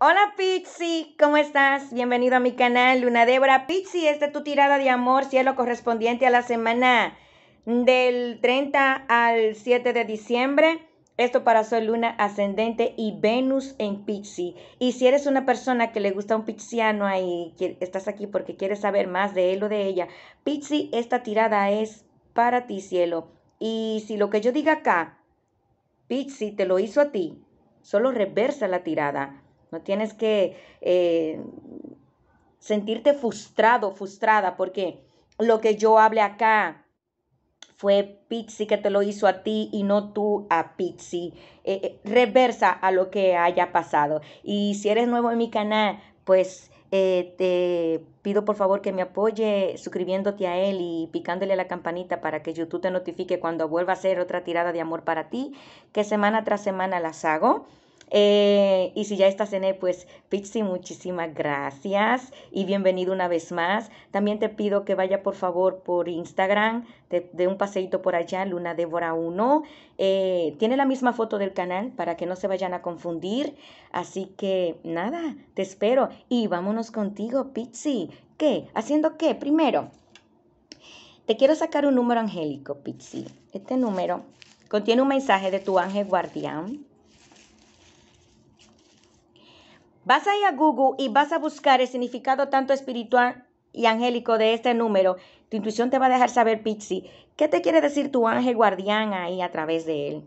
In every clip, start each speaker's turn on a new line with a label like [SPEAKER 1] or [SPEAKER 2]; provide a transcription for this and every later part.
[SPEAKER 1] Hola Pixi, ¿cómo estás? Bienvenido a mi canal Luna Debra. Pixi. esta es tu tirada de amor, cielo correspondiente a la semana del 30 al 7 de diciembre. Esto para Sol Luna ascendente y Venus en Pixi. Y si eres una persona que le gusta un pixiano y estás aquí porque quieres saber más de él o de ella, Pixi, esta tirada es para ti, cielo. Y si lo que yo diga acá, Pixi, te lo hizo a ti, solo reversa la tirada no tienes que eh, sentirte frustrado, frustrada, porque lo que yo hablé acá fue Pixie que te lo hizo a ti y no tú a Pixie. Eh, eh, reversa a lo que haya pasado. Y si eres nuevo en mi canal, pues te pido por favor que me apoye suscribiéndote a él y picándole a la campanita para que YouTube te notifique cuando vuelva a hacer otra tirada de amor para ti, que semana tras semana las hago. Eh, y si ya estás en él, e, pues Pixi, muchísimas gracias y bienvenido una vez más. También te pido que vaya por favor por Instagram, de, un paseíto por allá, Luna Débora 1. Eh, tiene la misma foto del canal para que no se vayan a confundir. Así que nada, te espero y vámonos contigo, Pixi. ¿Qué? ¿Haciendo qué? Primero, te quiero sacar un número angélico, Pixi. Este número contiene un mensaje de tu ángel guardián Vas a ir a Google y vas a buscar el significado tanto espiritual y angélico de este número. Tu intuición te va a dejar saber, Pixie, qué te quiere decir tu ángel guardián ahí a través de él.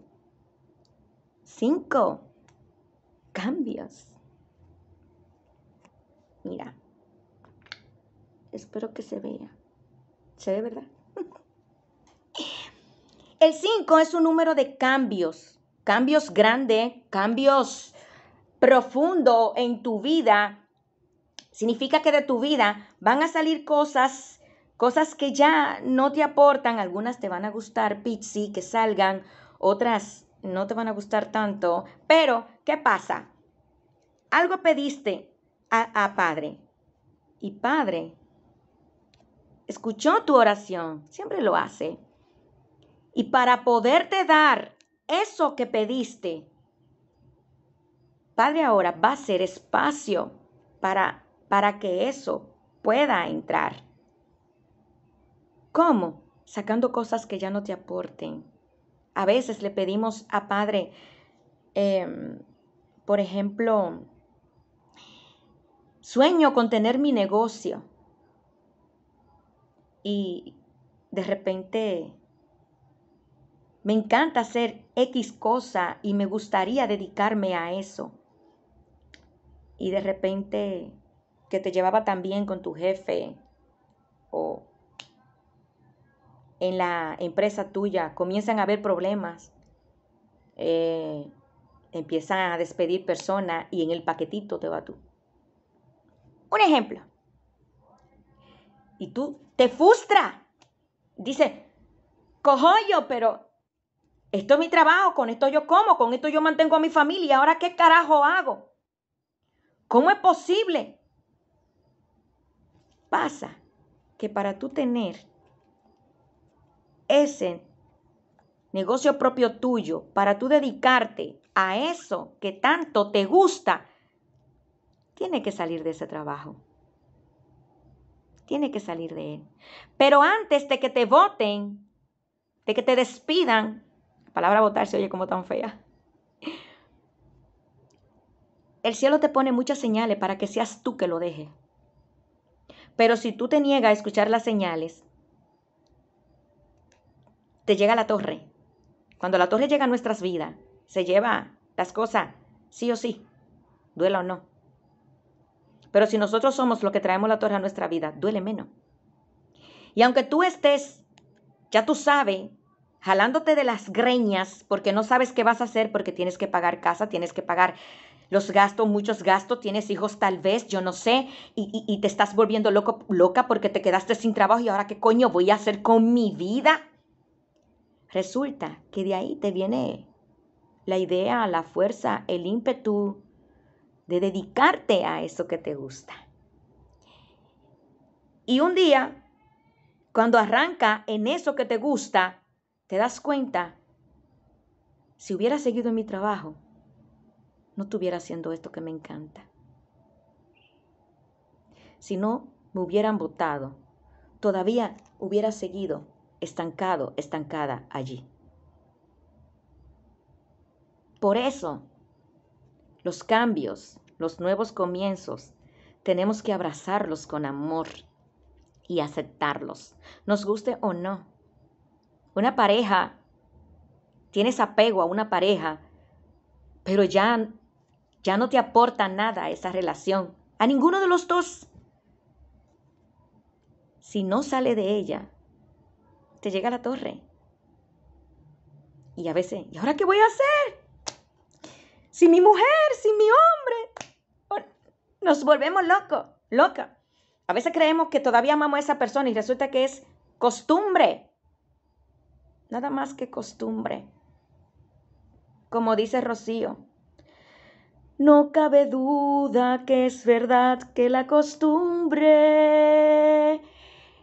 [SPEAKER 1] Cinco. Cambios. Mira. Espero que se vea. ¿Se ve, verdad? El 5 es un número de cambios, cambios grandes, cambios profundo en tu vida, significa que de tu vida van a salir cosas, cosas que ya no te aportan, algunas te van a gustar, Pixie, que salgan, otras no te van a gustar tanto, pero ¿qué pasa? Algo pediste a, a Padre y Padre escuchó tu oración, siempre lo hace, y para poderte dar eso que pediste, Padre ahora va a ser espacio para, para que eso pueda entrar. ¿Cómo? Sacando cosas que ya no te aporten. A veces le pedimos a Padre, em, por ejemplo, sueño con tener mi negocio. Y de repente me encanta hacer X cosa y me gustaría dedicarme a eso y de repente que te llevaba tan bien con tu jefe o en la empresa tuya comienzan a haber problemas, eh, empiezan a despedir personas y en el paquetito te va tú. Un ejemplo. Y tú te frustra. Dice, cojo yo, pero esto es mi trabajo, con esto yo como, con esto yo mantengo a mi familia, ahora qué carajo hago. ¿Cómo es posible? Pasa que para tú tener ese negocio propio tuyo, para tú dedicarte a eso que tanto te gusta, tiene que salir de ese trabajo. Tiene que salir de él. Pero antes de que te voten, de que te despidan, la palabra votar se oye como tan fea. El cielo te pone muchas señales para que seas tú que lo deje. Pero si tú te niegas a escuchar las señales, te llega la torre. Cuando la torre llega a nuestras vidas, se lleva las cosas, sí o sí, duela o no. Pero si nosotros somos los que traemos la torre a nuestra vida, duele menos. Y aunque tú estés, ya tú sabes, jalándote de las greñas porque no sabes qué vas a hacer, porque tienes que pagar casa, tienes que pagar los gastos, muchos gastos, tienes hijos tal vez, yo no sé, y, te estás volviendo loco, loca porque te quedaste sin trabajo y ahora qué coño voy a hacer con mi vida. Resulta que de ahí te viene la idea, la fuerza, el ímpetu de dedicarte a eso que te gusta. Y un día, cuando arranca en eso que te gusta, te das cuenta, si hubiera seguido en mi trabajo, no estuviera haciendo esto que me encanta. Si no me hubieran votado, todavía hubiera seguido estancado, estancada allí. Por eso, los cambios, los nuevos comienzos, tenemos que abrazarlos con amor y aceptarlos, nos guste o no. Una pareja, tienes apego a una pareja, pero ya ya no te aporta nada esa relación, a ninguno de los dos. Si no sale de ella, te llega a la torre. Y a veces, ¿y ahora qué voy a hacer? Sin mi mujer, sin mi hombre, nos volvemos locos, loca. A veces creemos que todavía amamos a esa persona y resulta que es costumbre. Nada más que costumbre. Como dice Rocío, no cabe duda que es verdad que la costumbre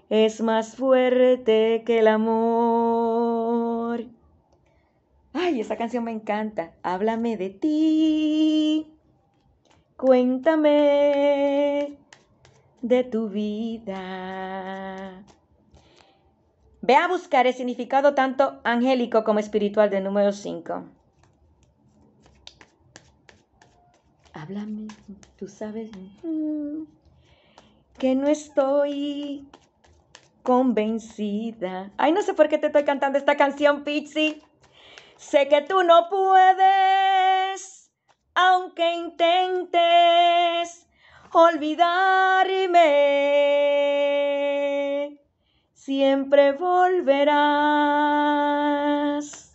[SPEAKER 1] es más fuerte que el amor. Ay, esa canción me encanta. Háblame de ti. Cuéntame de tu vida. Ve a buscar el significado tanto angélico como espiritual del número 5. háblame, tú sabes mm, que no estoy convencida. Ay, no sé por qué te estoy cantando esta canción, Pixie. Sé que tú no puedes, aunque intentes olvidarme. Siempre volverás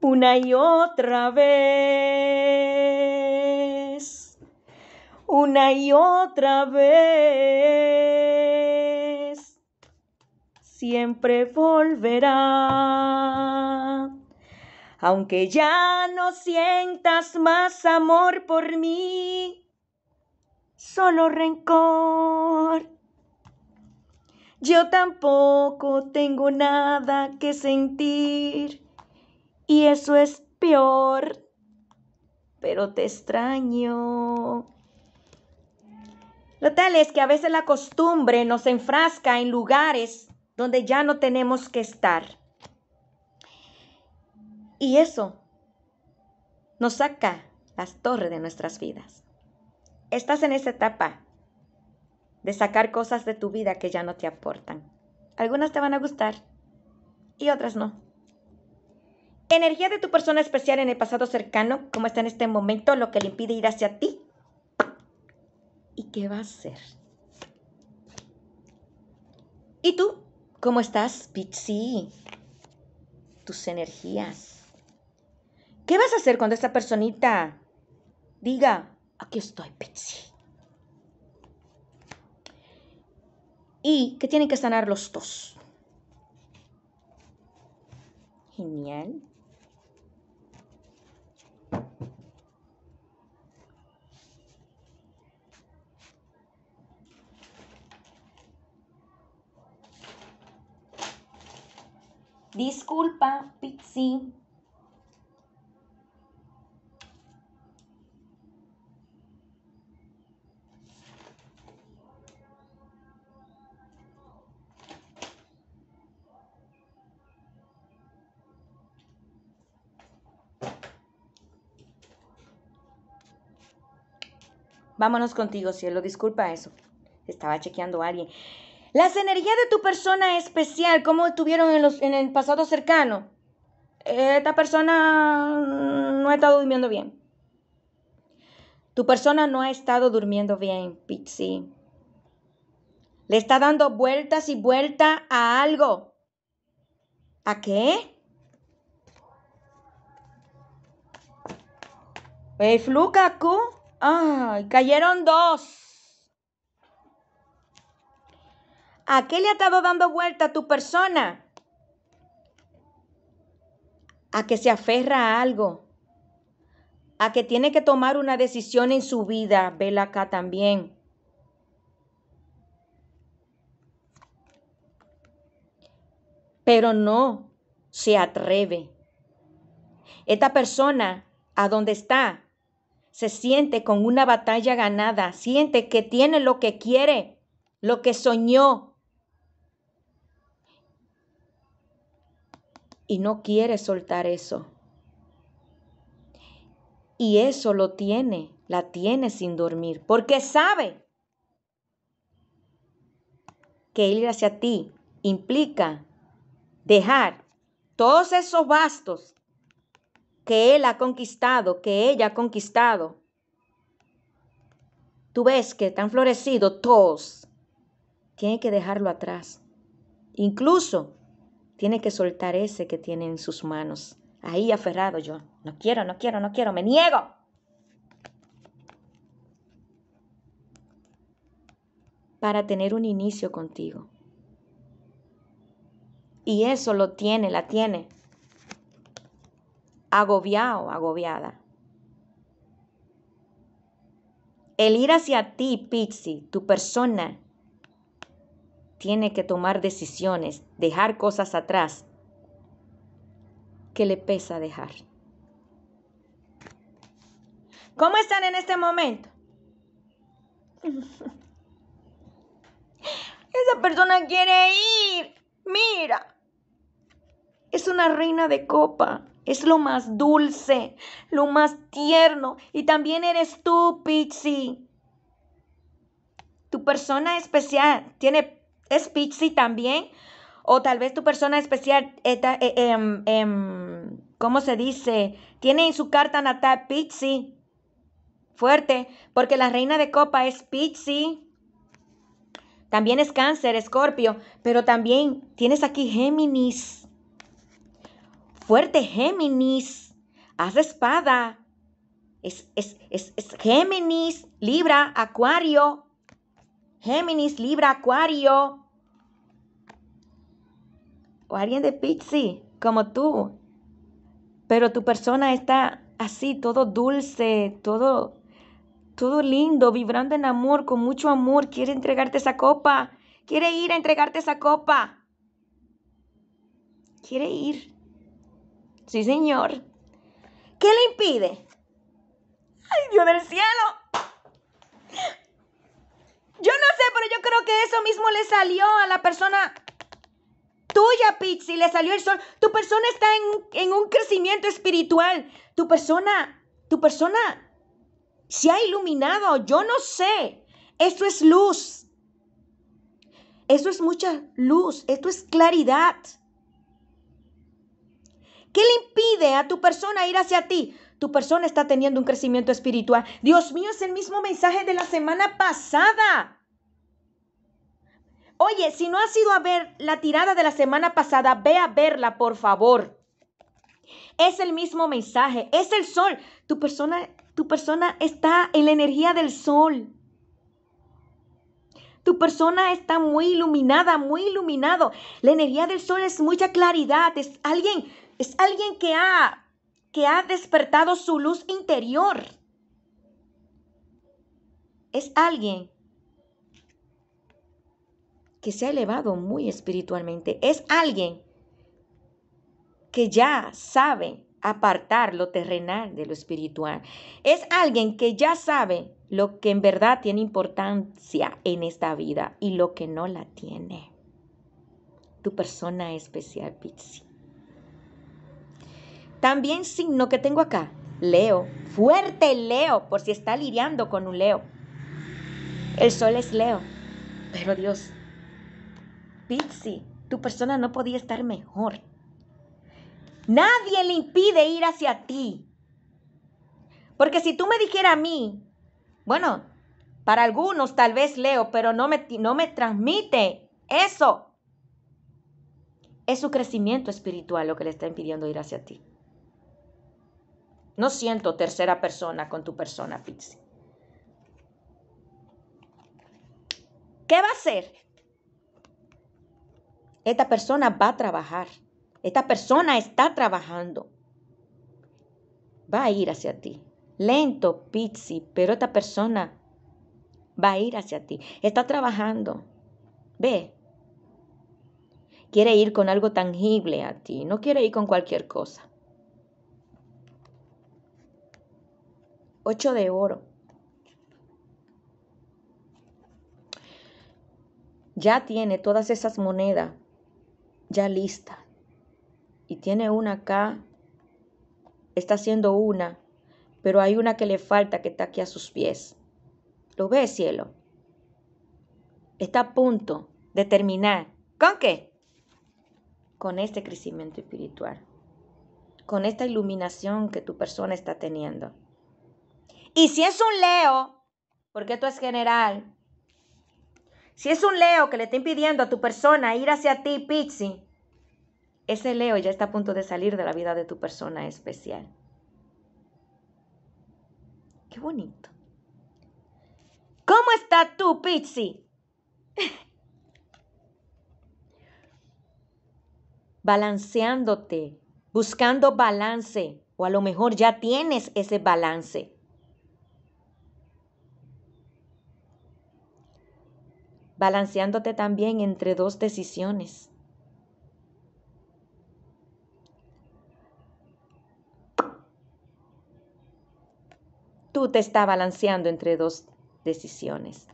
[SPEAKER 1] una y otra vez una y otra vez. Siempre volverá. Aunque ya no sientas más amor por mí, solo rencor. Yo tampoco tengo nada que sentir y eso es peor, pero te extraño. Lo tal es que a veces la costumbre nos enfrasca en lugares donde ya no tenemos que estar. Y eso nos saca las torres de nuestras vidas. Estás en esa etapa de sacar cosas de tu vida que ya no te aportan. Algunas te van a gustar y otras no. Energía de tu persona especial en el pasado cercano, como está en este momento, lo que le impide ir hacia ti y qué va a hacer. ¿Y tú? ¿Cómo estás, Pixie? Tus energías. ¿Qué vas a hacer cuando esta personita diga, aquí estoy, Pixie? Y que tienen que sanar los dos. Genial. Disculpa, pixi Vámonos contigo, cielo, disculpa eso. Estaba chequeando a alguien. Las energías de tu persona especial, ¿cómo estuvieron en, los, en el pasado cercano? Esta persona no ha estado durmiendo bien. Tu persona no ha estado durmiendo bien, Pixie. Le está dando vueltas y vueltas a algo. ¿A qué? ¿Eh, Flucacu. Ay, cayeron dos. ¿A qué le ha estado dando vuelta a tu persona? A que se aferra a algo. A que tiene que tomar una decisión en su vida. Vela acá también. Pero no se atreve. Esta persona, a donde está, se siente con una batalla ganada, siente que tiene lo que quiere, lo que soñó, y no quiere soltar eso. Y eso lo tiene, la tiene sin dormir, porque sabe que ir hacia ti implica dejar todos esos bastos que él ha conquistado, que ella ha conquistado. Tú ves que están florecidos todos. Tiene que dejarlo atrás. Incluso tiene que soltar ese que tiene en sus manos. Ahí aferrado yo. No quiero, no quiero, no quiero, me niego. Para tener un inicio contigo. Y eso lo tiene, la tiene. Agobiado, agobiada. El ir hacia ti, Pixie, tu persona, tiene que tomar decisiones, dejar cosas atrás que le pesa dejar. ¿Cómo están en este momento? Esa persona quiere ir. Mira. Es una reina de copa. Es lo más dulce, lo más tierno. Y también eres tú, Pixie. Tu persona especial tiene ¿Es Pixie también? O tal vez tu persona especial, eh, eh, em, em, ¿cómo se dice? Tiene en su carta natal Pixie. Fuerte, porque la reina de copa es Pixie. También es cáncer, escorpio, pero también tienes aquí Géminis. Fuerte Géminis. Haz espada. es, es, es Géminis, Libra, Acuario. Géminis, Libra, Acuario o alguien de Pixie, como tú. Pero tu persona está así, todo dulce, todo, todo lindo, vibrando en amor, con mucho amor. Quiere entregarte esa copa. Quiere ir a entregarte esa copa. Quiere ir. Sí, señor. ¿Qué le impide? ¡Ay, Dios del cielo! Yo no sé, pero yo creo que eso mismo le salió a la persona tuya, Pixi, le salió el sol. Tu persona está en, en, un crecimiento espiritual. Tu persona, tu persona se ha iluminado. Yo no sé. Esto es luz. Esto es mucha luz. Esto es claridad. ¿Qué le impide a tu persona ir hacia ti? Tu persona está teniendo un crecimiento espiritual. Dios mío, es el mismo mensaje de la semana pasada. Oye, si no has ido a ver la tirada de la semana pasada, ve a verla, por favor. Es el mismo mensaje, es el sol. Tu persona, tu persona está en la energía del sol. Tu persona está muy iluminada, muy iluminado. La energía del sol es mucha claridad, es alguien, es alguien que ha que ha despertado su luz interior. Es alguien que se ha elevado muy espiritualmente. Es alguien que ya sabe apartar lo terrenal de lo espiritual. Es alguien que ya sabe lo que en verdad tiene importancia en esta vida y lo que no la tiene. Tu persona especial, Pizzi. También signo que tengo acá, Leo. Fuerte Leo, por si está lidiando con un Leo. El sol es Leo, pero Dios Pixie, tu persona no podía estar mejor. Nadie le impide ir hacia ti. Porque si tú me dijeras a mí, bueno, para algunos tal vez leo, pero no me, no me transmite eso. Es su crecimiento espiritual lo que le está impidiendo ir hacia ti. No siento tercera persona con tu persona, Pixie. ¿Qué va a hacer? Esta persona va a trabajar. Esta persona está trabajando. Va a ir hacia ti. Lento, pizzi, pero esta persona va a ir hacia ti. Está trabajando. Ve. Quiere ir con algo tangible a ti. No quiere ir con cualquier cosa. Ocho de oro. Ya tiene todas esas monedas ya lista. Y tiene una acá, está haciendo una, pero hay una que le falta que está aquí a sus pies. ¿Lo ves, cielo? Está a punto de terminar. ¿Con qué? Con este crecimiento espiritual, con esta iluminación que tu persona está teniendo. Y si es un Leo, porque tú es general, si es un Leo que le está impidiendo a tu persona ir hacia ti, Pixie, ese Leo ya está a punto de salir de la vida de tu persona especial. Qué bonito. ¿Cómo está tú, Pixie? Balanceándote, buscando balance, o a lo mejor ya tienes ese balance. balanceándote también entre dos decisiones. Tú te estás balanceando entre dos decisiones.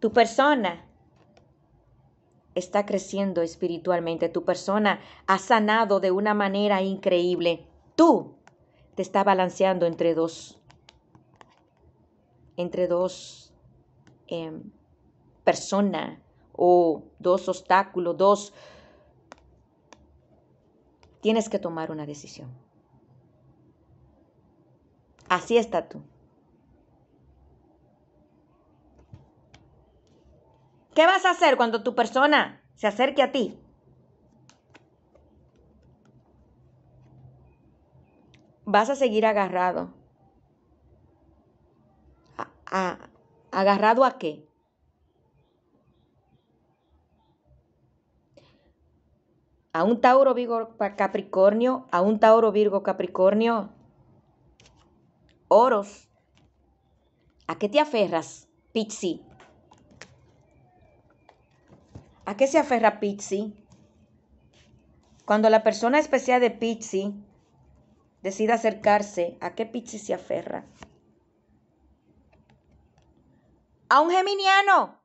[SPEAKER 1] Tu persona está creciendo espiritualmente, tu persona ha sanado de una manera increíble. Tú te estás balanceando entre dos entre dos em, personas o dos obstáculos, dos... Tienes que tomar una decisión. Así está tú. ¿Qué vas a hacer cuando tu persona se acerque a ti? Vas a seguir agarrado a, agarrado a qué? A un Tauro Virgo Capricornio, a un Tauro Virgo Capricornio. Oros. ¿A qué te aferras, Pixie? ¿A qué se aferra Pixie? Cuando la persona especial de Pixie decide acercarse, ¿a qué Pixie se aferra? a un geminiano.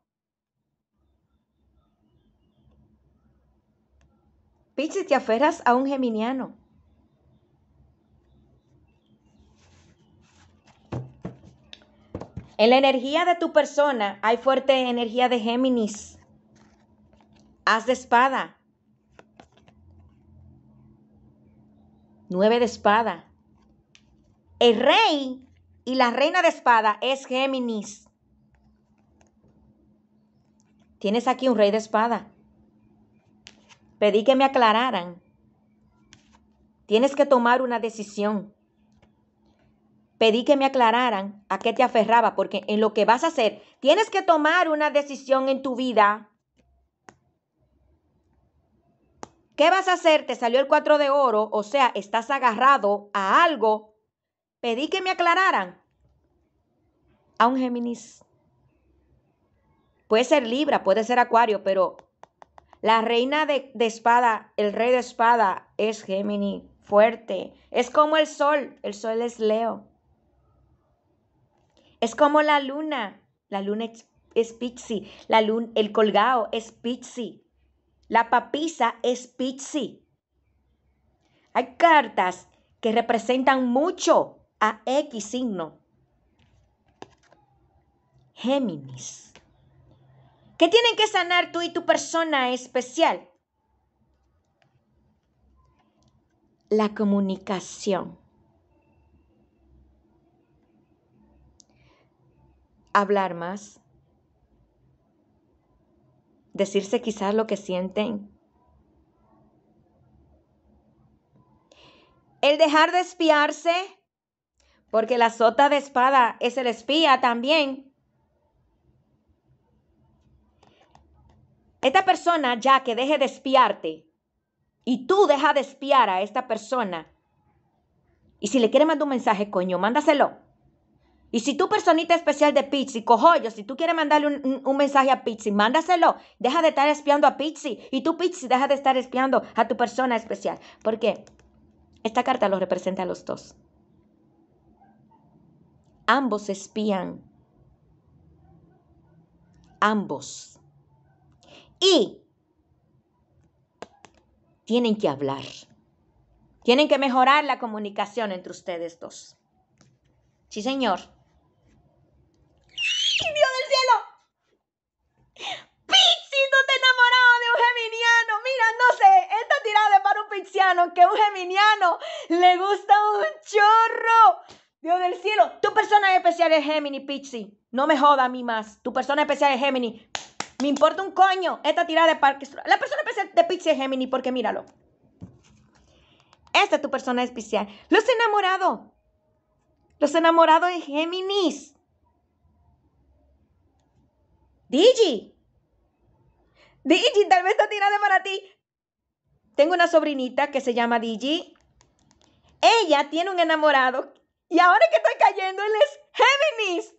[SPEAKER 1] Pichi te aferras a un geminiano. En la energía de tu persona hay fuerte energía de Géminis. Haz de espada. Nueve de espada. El rey y la reina de espada es Géminis. Tienes aquí un rey de espada. Pedí que me aclararan. Tienes que tomar una decisión. Pedí que me aclararan a qué te aferraba, porque en lo que vas a hacer, tienes que tomar una decisión en tu vida. ¿Qué vas a hacer? Te salió el cuatro de oro, o sea, estás agarrado a algo. Pedí que me aclararan a un Géminis. Puede ser Libra, puede ser Acuario, pero la reina de, espada, el rey de espada es Géminis, fuerte. Es como el sol, el sol es Leo. Es como la luna, la luna es, es la luna, el colgado es Pixie, la papisa es Pixie. Hay cartas que representan mucho a X signo. Géminis. ¿Qué tienen que sanar tú y tu persona especial. La comunicación. Hablar más. Decirse quizás lo que sienten. El dejar de espiarse, porque la sota de espada es el espía también. Esta persona ya que deje de espiarte y tú deja de espiar a esta persona. Y si le quieres mandar un mensaje, coño, mándaselo. Y si tu personita especial de Pixi cojollo, si tú quieres mandarle un, mensaje a Pixi mándaselo. Deja de estar espiando a Pixi Y tú, Pixi deja de estar espiando a tu persona especial. Porque esta carta los representa a los dos. Ambos espían. Ambos y tienen que hablar. Tienen que mejorar la comunicación entre ustedes dos. Sí, señor. Dios del cielo! ¡Pixi, tú te enamorado de un geminiano! Mira, no sé, esta tirada de para un pixiano, que un geminiano le gusta un chorro. Dios del cielo, tu persona especial es Gemini, Pixie. No me joda a mí más. Tu persona especial es Gemini. Me importa un coño esta tirada de Parque La persona especial de Pixie Gemini, porque míralo. Esta es tu persona especial. Los enamorados. Los enamorados de Géminis. Digi. Digi, tal vez esta tirada para ti. Tengo una sobrinita que se llama Digi. Ella tiene un enamorado. Y ahora que estoy cayendo, él es Géminis.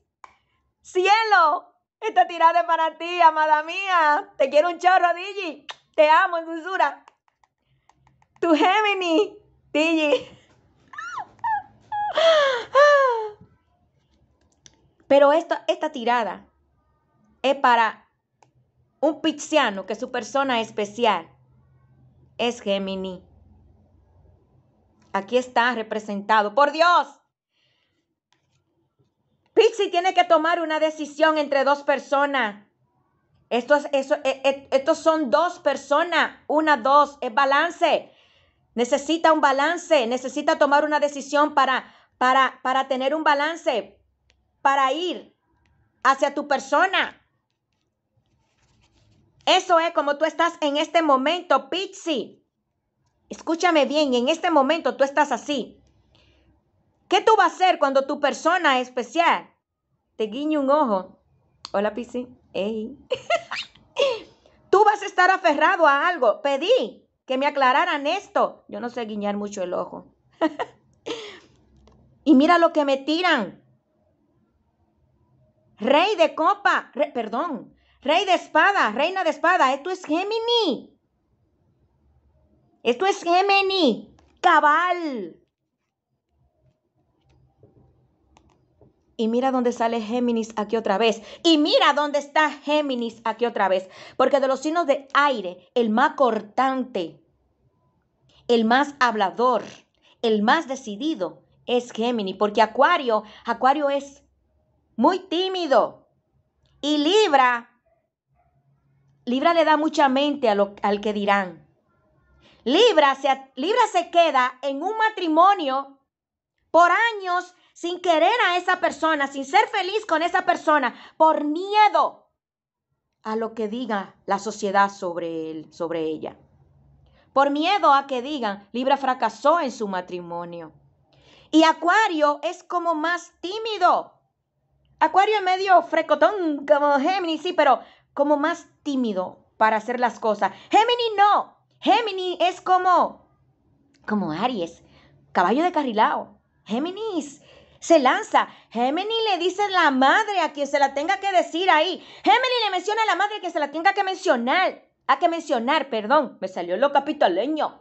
[SPEAKER 1] Cielo, esta tirada es para ti, amada mía. Te quiero un chorro, Digi. Te amo, dulzura. Tu Gemini, Digi. Pero esta, esta tirada es para un pixiano que su persona especial es Gemini. Aquí está representado. ¡Por Dios! Pixie tiene que tomar una decisión entre dos personas. Estos, e, e, estos son dos personas, una, dos, es balance. Necesita un balance, necesita tomar una decisión para, para, para tener un balance, para ir hacia tu persona. Eso es como tú estás en este momento, Pixie. Escúchame bien, en este momento tú estás así. ¿Qué tú vas a hacer cuando tu persona especial te guiñe un ojo? Hola, Pisi. Ey. tú vas a estar aferrado a algo. Pedí que me aclararan esto. Yo no sé guiñar mucho el ojo. y mira lo que me tiran. Rey de copa, perdón, rey de espada, reina de espada, esto es Gemini. Esto es Gemini, cabal. Y mira dónde sale Géminis aquí otra vez. Y mira dónde está Géminis aquí otra vez. Porque de los signos de aire, el más cortante, el más hablador, el más decidido es Géminis. Porque Acuario, Acuario es muy tímido. Y Libra, Libra le da mucha mente al que dirán. Libra se, Libra se queda en un matrimonio por años sin querer a esa persona, sin ser feliz con esa persona, por miedo a lo que diga la sociedad sobre él, sobre ella. Por miedo a que digan, Libra fracasó en su matrimonio. Y Acuario es como más tímido. Acuario es medio frecotón como Géminis, sí, pero como más tímido para hacer las cosas. Géminis no. Géminis es como como Aries, caballo de carrilao. Géminis se lanza. Gemini le dice la madre a quien se la tenga que decir ahí. Gemini le menciona a la madre que se la tenga que mencionar. A que mencionar, perdón. Me salió lo capitaleño.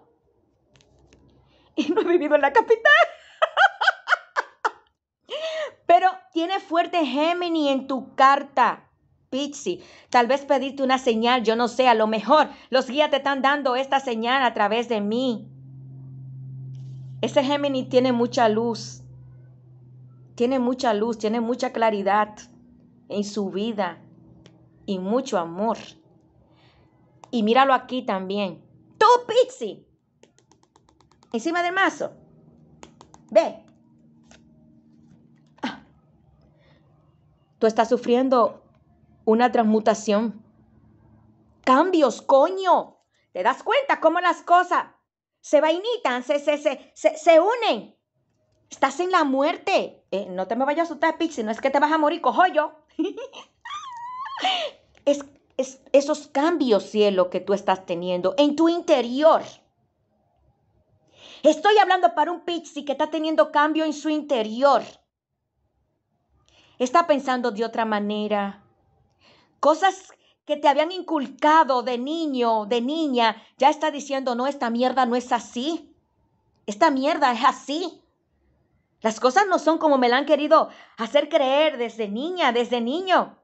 [SPEAKER 1] Y no he vivido en la capital. Pero tiene fuerte Gemini en tu carta. Pixie, tal vez pediste una señal, yo no sé, a lo mejor los guías te están dando esta señal a través de mí. Ese Gemini tiene mucha luz, tiene mucha luz, tiene mucha claridad en su vida y mucho amor. Y míralo aquí también. Tú, Pixie. Encima del mazo. Ve. Ah. Tú estás sufriendo una transmutación. Cambios, coño. ¿Te das cuenta cómo las cosas se vainitan, se, se, se unen? Estás en la muerte. Eh, no te me vayas a asustar, Pixie. No es que te vas a morir, cojo yo. es, es esos cambios, cielo, que tú estás teniendo en tu interior. Estoy hablando para un Pixie que está teniendo cambio en su interior. Está pensando de otra manera. Cosas que te habían inculcado de niño, de niña, ya está diciendo, no, esta mierda no es así. Esta mierda es así. Las cosas no son como me la han querido hacer creer desde niña, desde niño.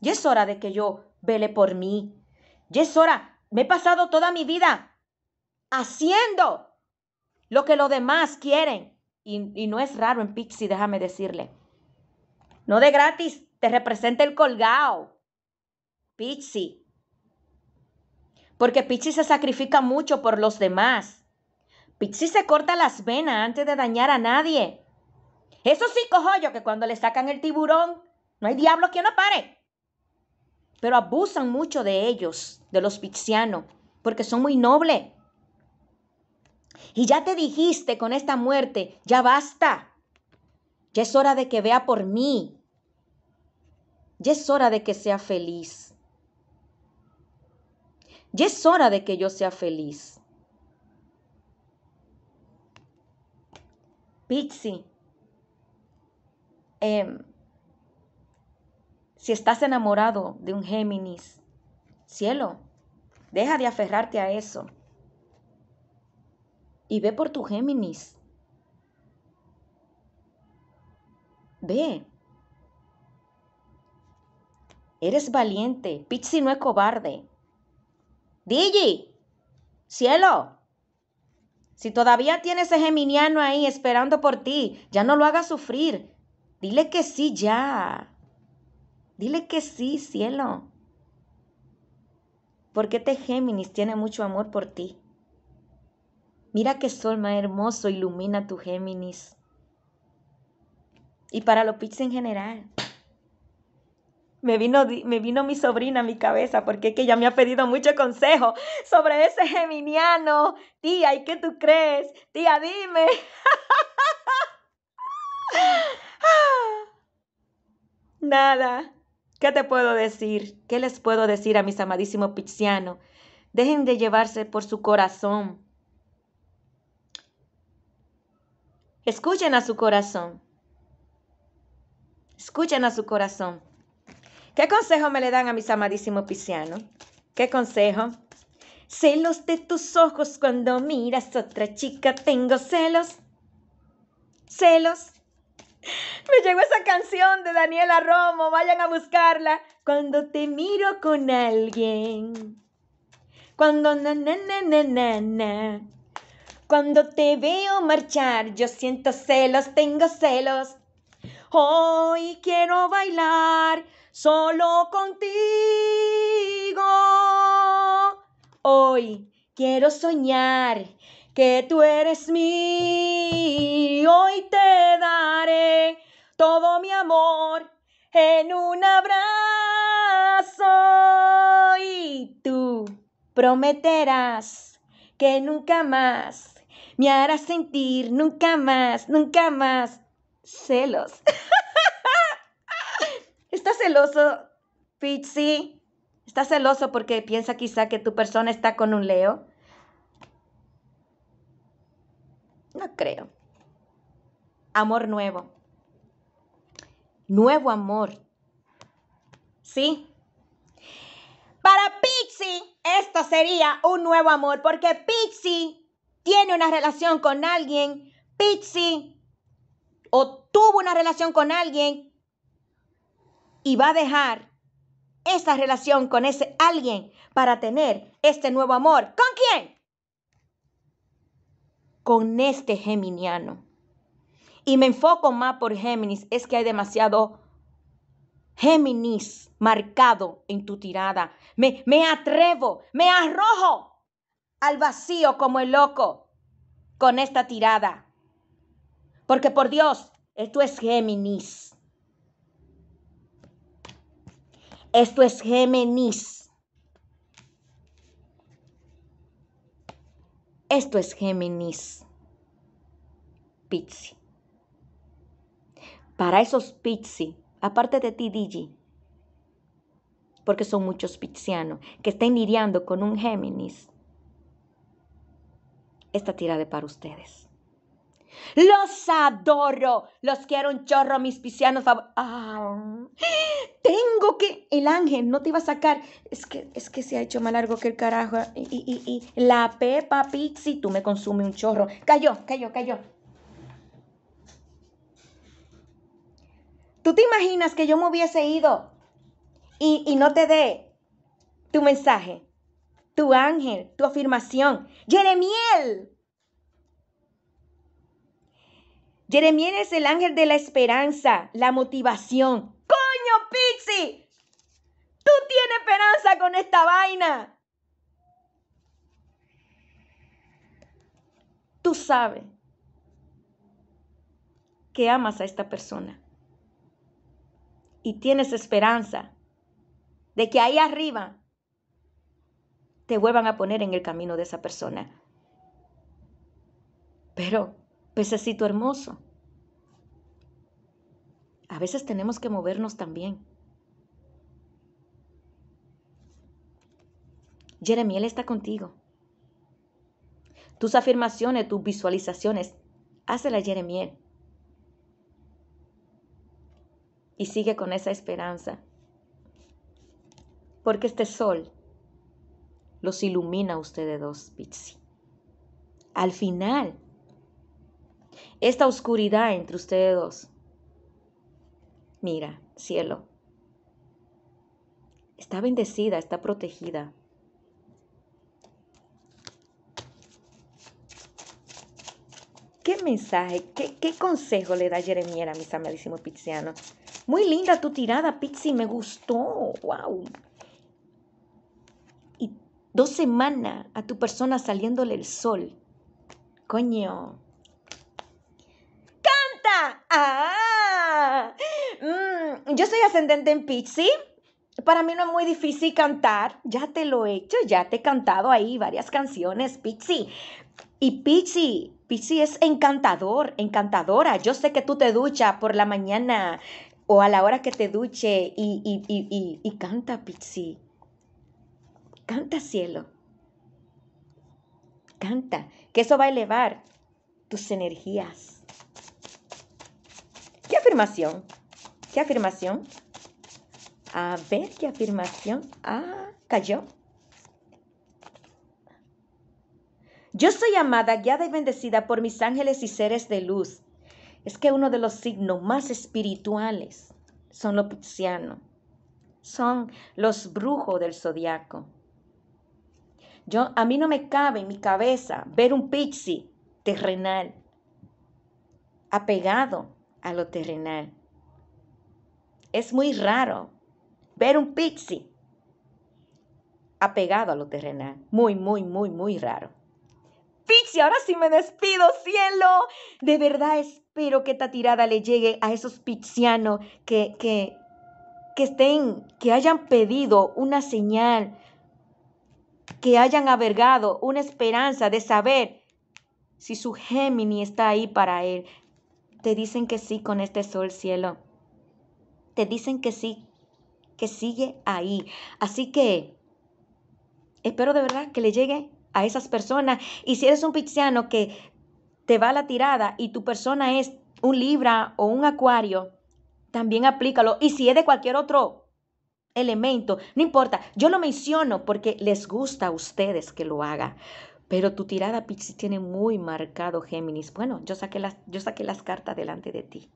[SPEAKER 1] Y es hora de que yo vele por mí. Y es hora, me he pasado toda mi vida haciendo lo que los demás quieren. Y, y no es raro en Pixie, déjame decirle. No de gratis, te representa el colgado. Pixie. Porque Pixie se sacrifica mucho por los demás. Pixie se corta las venas antes de dañar a nadie. Eso sí, cojollo, que cuando le sacan el tiburón, no hay diablo que no pare. Pero abusan mucho de ellos, de los pixianos, porque son muy nobles. Y ya te dijiste con esta muerte, ya basta. Ya es hora de que vea por mí. Ya es hora de que sea feliz. Ya es hora de que yo sea feliz. Pixie, em, si estás enamorado de un Géminis, cielo, deja de aferrarte a eso y ve por tu Géminis. Ve. Eres valiente. Pixie no es cobarde. Digi, cielo, si todavía tienes ese geminiano ahí esperando por ti, ya no lo hagas sufrir. Dile que sí ya. Dile que sí, cielo. Porque este Géminis tiene mucho amor por ti. Mira qué sol más hermoso ilumina tu Géminis. Y para los pizzas en general. Me vino, me vino mi sobrina a mi cabeza porque que ella me ha pedido mucho consejo sobre ese geminiano. Tía, ¿y qué tú crees? Tía, dime. Nada. ¿Qué te puedo decir? ¿Qué les puedo decir a mis amadísimos pichianos? Dejen de llevarse por su corazón. Escuchen a su corazón. Escuchen a su corazón. ¿Qué consejo me le dan a mis amadísimos piscianos? ¿Qué consejo? Celos de tus ojos cuando miras a otra chica, tengo celos. Celos. Me llegó esa canción de Daniela Romo, vayan a buscarla. Cuando te miro con alguien. Cuando na na na Cuando te veo marchar, yo siento celos, tengo celos. Hoy quiero bailar solo contigo. Hoy quiero soñar que tú eres mío Hoy te daré todo mi amor en un abrazo y tú prometerás que nunca más me harás sentir, nunca más, nunca más celos. ¿Estás celoso, Pixie? ¿Estás Está celoso porque piensa quizá que tu persona está con un Leo. No creo. Amor nuevo. Nuevo amor. Sí. Para Pixie, esto sería un nuevo amor, porque Pixie tiene una relación con alguien. Pixie o tuvo una relación con alguien y va a dejar esa relación con ese alguien para tener este nuevo amor. ¿Con quién? Con este geminiano. Y me enfoco más por Géminis, es que hay demasiado Géminis marcado en tu tirada. Me, me atrevo, me arrojo al vacío como el loco con esta tirada. Porque por Dios, esto es Géminis. Esto es Géminis. Esto es Géminis. Pizzi. Para esos Pizzi, aparte de ti, Digi, porque son muchos pizzianos que estén lidiando con un Géminis, esta tira de para ustedes. Los adoro. Los quiero un chorro, mis piscianos. tengo que. El ángel no te iba a sacar. Es que, es que se ha hecho más largo que el carajo. Y, la Pepa pixi, tú me consumes un chorro. Cayó, cayó, cayó. ¿Tú te imaginas que yo me hubiese ido y, y no te dé tu mensaje, tu ángel, tu afirmación? Jeremiel, Jeremías es el ángel de la esperanza, la motivación. ¡Coño, Pixie! ¡Tú tienes esperanza con esta vaina! Tú sabes que amas a esta persona y tienes esperanza de que ahí arriba te vuelvan a poner en el camino de esa persona. Pero pececito pues hermoso. A veces tenemos que movernos también. Jeremiel está contigo. Tus afirmaciones, tus visualizaciones, hácelas Jeremiel. Y sigue con esa esperanza. Porque este sol los ilumina a ustedes dos, Pixie. Al final, esta oscuridad entre ustedes dos. Mira, cielo, está bendecida, está protegida. ¿Qué mensaje, qué, qué consejo le da Jeremiel a mis amadísimos pixiano? Muy linda tu tirada, Pixi, me gustó. ¡Wow! Y dos semanas a tu persona saliéndole el sol. Coño, ah. Mm, yo soy ascendente en Pixie. Para mí no es muy difícil cantar, ya te lo he hecho, ya te he cantado ahí varias canciones, Pixie. Y Pixie, Pixie es encantador, encantadora. Yo sé que tú te duchas por la mañana o a la hora que te duche y, canta, Pixie. Canta, cielo. Canta, que eso va a elevar tus energías. ¿Qué afirmación? ¿Qué afirmación? A ver qué afirmación. Ah, cayó. Yo soy amada, guiada y bendecida por mis ángeles y seres de luz. Es que uno de los signos más espirituales son los pixianos. Son los brujos del zodiaco. Yo, a mí no me cabe en mi cabeza ver un pixi terrenal apegado a lo terrenal. Es muy raro ver un pixie apegado a lo terrenal. Muy, muy, muy, muy raro. Pixie, ahora sí me despido, cielo. De verdad espero que esta tirada le llegue a esos pixianos que, que, que estén, que hayan pedido una señal, que hayan avergado una esperanza de saber si su gémini está ahí para él, te dicen que sí con este sol, cielo. Te dicen que sí, que sigue ahí. Así que espero de verdad que le llegue a esas personas. Y si eres un pixiano que te va la tirada y tu persona es un Libra o un Acuario, también aplícalo. Y si es de cualquier otro elemento, no importa. Yo lo menciono porque les gusta a ustedes que lo haga. Pero tu tirada Pixi tiene muy marcado Géminis. Bueno, yo saqué las, yo saqué las cartas delante de ti.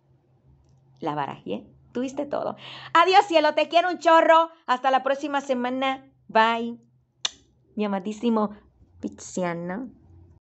[SPEAKER 1] La barajé. Tuviste todo. Adiós cielo, te quiero un chorro. Hasta la próxima semana. Bye. Mi amadísimo Pixiano.